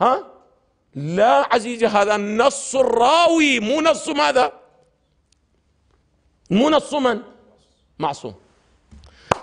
ها لا عزيزي هذا النص الراوي مو نص ماذا مو نص من معصوم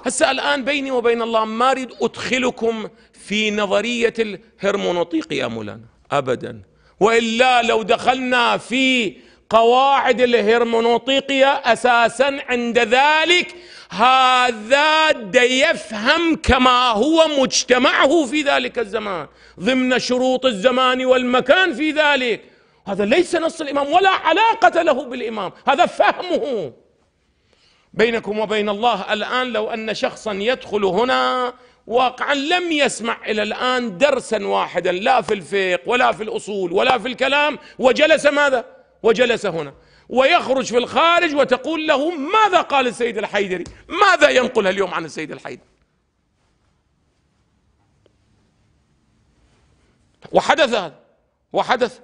هسه الآن بيني وبين الله ما أريد أدخلكم في نظرية الهرمونوطيق يا مولانا أبدا وإلا لو دخلنا في قواعد الهرمونوطيقية أساسا عند ذلك هذا يفهم كما هو مجتمعه في ذلك الزمان ضمن شروط الزمان والمكان في ذلك هذا ليس نص الإمام ولا علاقة له بالإمام هذا فهمه بينكم وبين الله الآن لو أن شخصا يدخل هنا واقعا لم يسمع الى الان درسا واحدا لا في الفقه ولا في الاصول ولا في الكلام وجلس ماذا؟ وجلس هنا ويخرج في الخارج وتقول له ماذا قال السيد الحيدري ماذا ينقل اليوم عن السيد الحيدري وحدث هذا وحدث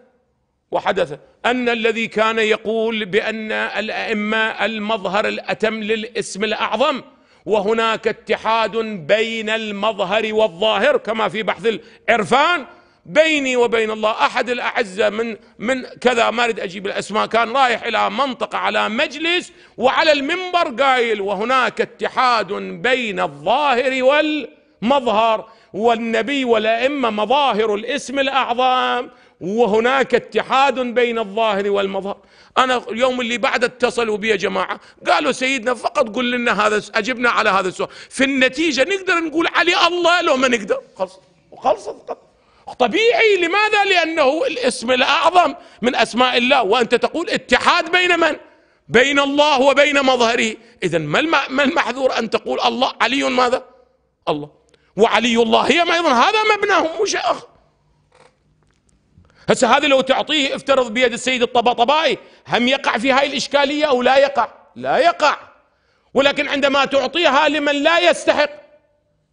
وحدث أن الذي كان يقول بأن الأئمة المظهر الأتم للاسم الأعظم وهناك اتحاد بين المظهر والظاهر كما في بحث العرفان بيني وبين الله احد الاعزه من من كذا ما اريد اجيب الاسماء كان رايح الى منطقه على مجلس وعلى المنبر قايل وهناك اتحاد بين الظاهر والمظهر والنبي والائمه مظاهر الاسم الاعظم وهناك اتحاد بين الظاهر والمظهر انا اليوم اللي بعد اتصلوا بي يا جماعه قالوا سيدنا فقط قل لنا هذا اجبنا على هذا السؤال في النتيجه نقدر نقول علي الله لو ما نقدر خلص وخلصت طبيعي لماذا لأنه الاسم الأعظم من أسماء الله وأنت تقول اتحاد بين من بين الله وبين مظهره إذا ما المحذور أن تقول الله علي ماذا الله وعلي الله هي أيضا هذا مبناه مش أخ هسه هذا لو تعطيه افترض بيد السيد الطبطبائي هم يقع في هاي الإشكالية أو لا يقع لا يقع ولكن عندما تعطيها لمن لا يستحق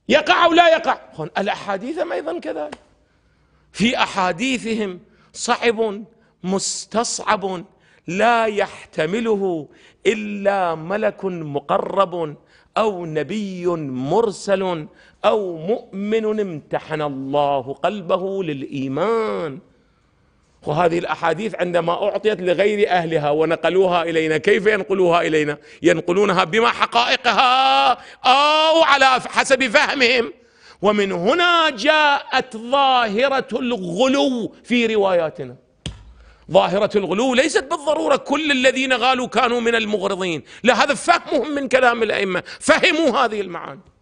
يقع أو لا يقع الأحاديث أيضا كذلك في احاديثهم صعب مستصعب لا يحتمله الا ملك مقرب او نبي مرسل او مؤمن امتحن الله قلبه للايمان وهذه الاحاديث عندما اعطيت لغير اهلها ونقلوها الينا كيف ينقلوها الينا ينقلونها بما حقائقها او على حسب فهمهم ومن هنا جاءت ظاهرة الغلو في رواياتنا ظاهرة الغلو ليست بالضرورة كل الذين غالوا كانوا من المغرضين لا هذا فهمهم من كلام الأئمة فهموا هذه المعاني